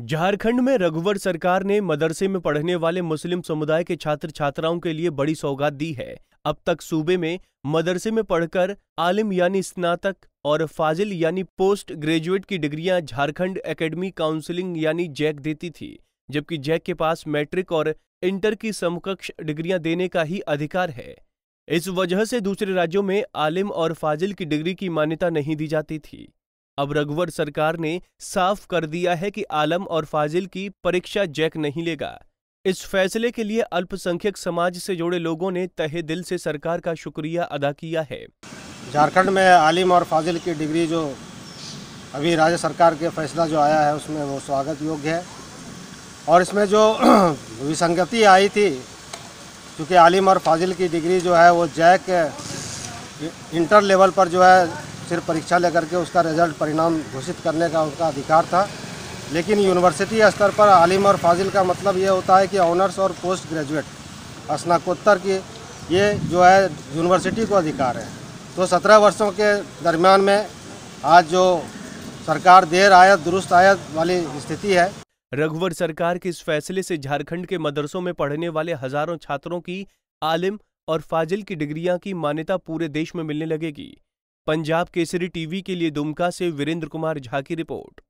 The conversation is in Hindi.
झारखंड में रघुवर सरकार ने मदरसे में पढ़ने वाले मुस्लिम समुदाय के छात्र छात्राओं के लिए बड़ी सौगात दी है अब तक सूबे में मदरसे में पढ़कर आलिम यानी स्नातक और फाजिल यानी पोस्ट ग्रेजुएट की डिग्रियां झारखंड एकेडमी काउंसिलिंग यानी जैक देती थी जबकि जैक के पास मैट्रिक और इंटर की समकक्ष डिग्रियां देने का ही अधिकार है इस वजह से दूसरे राज्यों में आलिम और फाजिल की डिग्री की मान्यता नहीं दी जाती थी अब रघुवर सरकार ने साफ कर दिया है कि आलम और फाजिल की परीक्षा जैक नहीं लेगा इस फैसले के लिए अल्पसंख्यक समाज से जुड़े लोगों ने तहे दिल से सरकार का शुक्रिया अदा किया है झारखंड में आलिम और फाजिल की डिग्री जो अभी राज्य सरकार के फैसला जो आया है उसमें वो स्वागत योग्य है और इसमें जो विसंगति आई थी क्योंकि आलिम और फाजिल की डिग्री जो है वो जैक इंटर लेवल पर जो है फिर परीक्षा लेकर के उसका रिजल्ट परिणाम घोषित करने का उनका अधिकार था लेकिन यूनिवर्सिटी स्तर पर आलिम और फाजिल का मतलब ये होता है कि ऑनर्स और पोस्ट ग्रेजुएट स्नाकोत्तर की ये जो है यूनिवर्सिटी को अधिकार है तो सत्रह वर्षों के दरमियान में आज जो सरकार देर आयत दुरुस्त आयत वाली स्थिति है रघुवर सरकार के इस फैसले से झारखंड के मदरसों में पढ़ने वाले हजारों छात्रों की आलिम और फाजिल की डिग्रियां की मान्यता पूरे देश में मिलने लगेगी पंजाब केसरी टीवी के लिए दुमका से वीरेंद्र कुमार झा की रिपोर्ट